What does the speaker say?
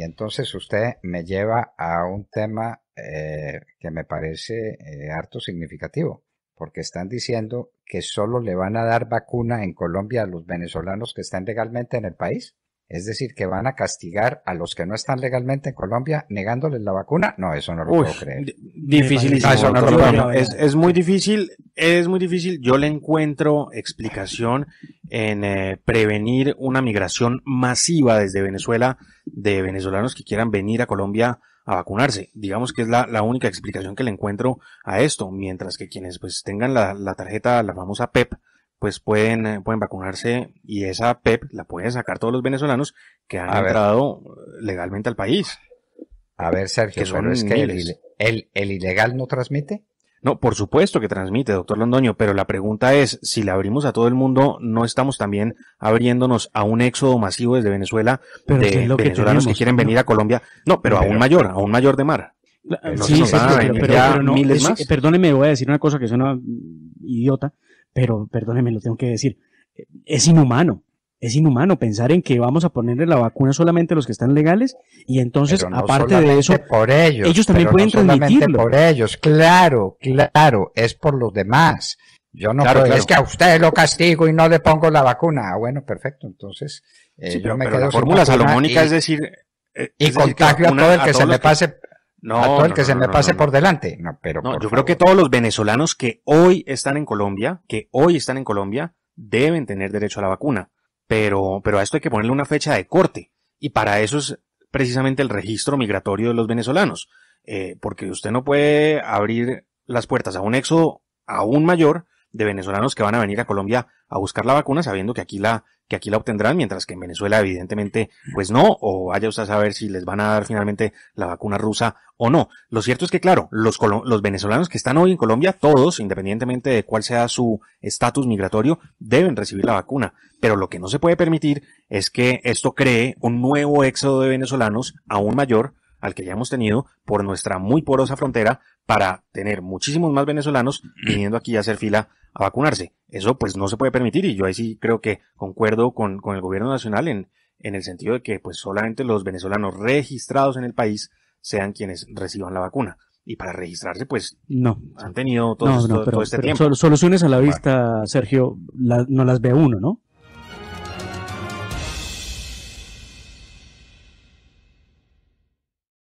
Y entonces usted me lleva a un tema eh, que me parece eh, harto significativo, porque están diciendo que solo le van a dar vacuna en Colombia a los venezolanos que están legalmente en el país. Es decir, que van a castigar a los que no están legalmente en Colombia negándoles la vacuna. No, eso no lo puedo creer. Dificilísimo. Es, muy difícil, es muy difícil. Yo le encuentro explicación en eh, prevenir una migración masiva desde Venezuela de venezolanos que quieran venir a Colombia a vacunarse. Digamos que es la, única explicación que le encuentro a esto, mientras que quienes pues tengan la, tarjeta, la famosa PEP, e pues pueden, eh, pueden vacunarse y esa PEP e la pueden sacar todos los venezolanos que han entrado legalmente al país. A ver, Sergio, que es que ¿El, ilegal no transmite? No, por supuesto que transmite, doctor Londoño, pero la pregunta es, si la abrimos a todo el mundo, ¿no estamos también abriéndonos a un éxodo masivo desde Venezuela pero de venezolanos que, quieren venir a Colombia? No, pero, a un mayor, a un mayor de mar. Eh, sí, perdóneme, voy a decir una cosa que suena idiota, pero perdóneme, lo tengo que decir. Es inhumano es inhumano pensar en que vamos a ponerle la vacuna solamente a los que están legales y entonces aparte de eso por ellos, ellos también pueden transmitirlo por ellos claro claro es por los demás yo no es que a usted lo castigo y no le pongo la vacuna ah, bueno perfecto entonces eh, yo me pero quedo la fórmula salomónica es decir eh, y contagio a, todo el que se me pase no, a todo el que se me pase por delante. No, pero yo creo que todos los venezolanos que hoy están en Colombia, que hoy están en Colombia, deben tener derecho a la vacuna pero, pero a esto hay que ponerle una fecha de corte. Y para eso es precisamente el registro migratorio de los venezolanos. Eh, porque usted no puede abrir las puertas a un éxodo aún mayor de venezolanos que van a venir a Colombia a buscar la vacuna sabiendo que aquí la, que aquí la obtendrán, mientras que en Venezuela evidentemente pues no, o vaya usted a saber si les van a dar finalmente la vacuna rusa o no. Lo cierto es que claro, los, los venezolanos que están hoy en Colombia, todos, independientemente de cuál sea su estatus migratorio, deben recibir la vacuna. Pero lo que no se puede permitir es que esto cree un nuevo éxodo de venezolanos aún mayor al que ya hemos tenido por nuestra muy porosa frontera para tener muchísimos más venezolanos viniendo aquí a hacer fila a vacunarse. Eso pues no se puede permitir y yo ahí sí creo que concuerdo con, con el gobierno nacional en, en el sentido de que pues solamente los venezolanos registrados en el país sean quienes reciban la vacuna. Y para registrarse, pues no han tenido todo, este tiempo. Soluciones a la vista, Sergio, no las ve uno, ¿no?